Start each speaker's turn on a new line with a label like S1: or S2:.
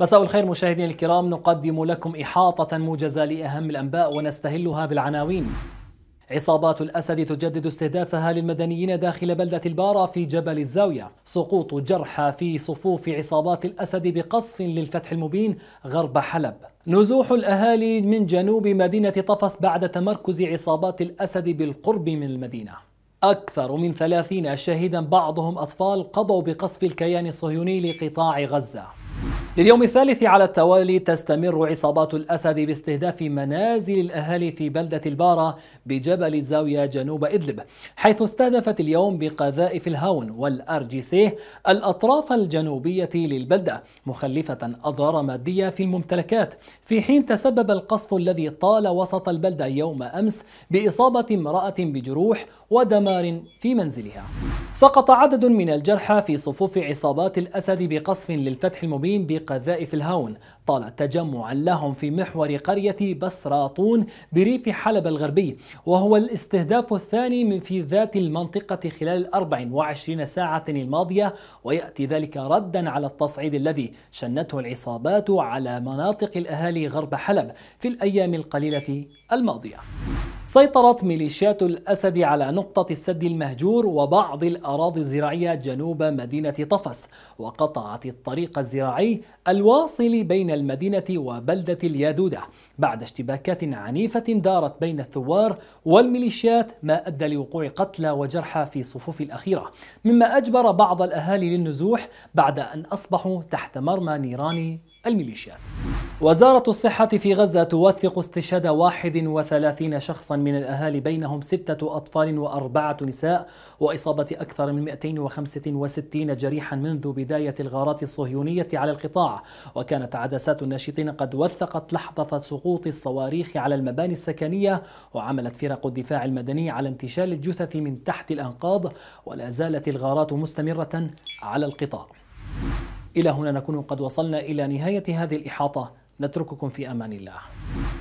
S1: مساء الخير مشاهدينا الكرام نقدم لكم إحاطة موجزة لأهم الأنباء ونستهلها بالعناوين عصابات الأسد تجدد استهدافها للمدنيين داخل بلدة البارة في جبل الزاوية سقوط جرحى في صفوف عصابات الأسد بقصف للفتح المبين غرب حلب نزوح الأهالي من جنوب مدينة طفس بعد تمركز عصابات الأسد بالقرب من المدينة أكثر من ثلاثين شهيدا بعضهم أطفال قضوا بقصف الكيان الصهيوني لقطاع غزة لليوم الثالث على التوالي تستمر عصابات الأسد باستهداف منازل الأهالي في بلدة البارة بجبل الزاوية جنوب إدلب حيث استهدفت اليوم بقذائف الهاون والأرجيسيه الأطراف الجنوبية للبلدة مخلفة أضرار مادية في الممتلكات في حين تسبب القصف الذي طال وسط البلدة يوم أمس بإصابة امرأة بجروح ودمار في منزلها سقط عدد من الجرحى في صفوف عصابات الأسد بقصف للفتح المبين بقذائف الهاون طال تجمعا لهم في محور قرية بسراطون بريف حلب الغربي وهو الاستهداف الثاني من في ذات المنطقة خلال 24 ساعة الماضية ويأتي ذلك ردا على التصعيد الذي شنته العصابات على مناطق الأهالي غرب حلب في الأيام القليلة الماضية سيطرت ميليشيات الأسد على نقطة السد المهجور وبعض الأراضي الزراعية جنوب مدينة طفس وقطعت الطريق الزراعي الواصل بين المدينة وبلدة اليادودة بعد اشتباكات عنيفة دارت بين الثوار والميليشيات ما أدى لوقوع قتلى وجرحى في صفوف الأخيرة مما أجبر بعض الأهالي للنزوح بعد أن أصبحوا تحت مرمى نيران الميليشيات وزارة الصحة في غزة توثق استشهاد 31 شخصا من الأهالي بينهم ستة أطفال وأربعة نساء وإصابة أكثر من 265 جريحا منذ بداية الغارات الصهيونية على القطاع وكانت عدسات الناشطين قد وثقت لحظة سقوط الصواريخ على المباني السكنية وعملت فرق الدفاع المدني على انتشال الجثث من تحت الأنقاض ولا زالت الغارات مستمرة على القطاع إلى هنا نكون قد وصلنا إلى نهاية هذه الإحاطة نترككم في أمان الله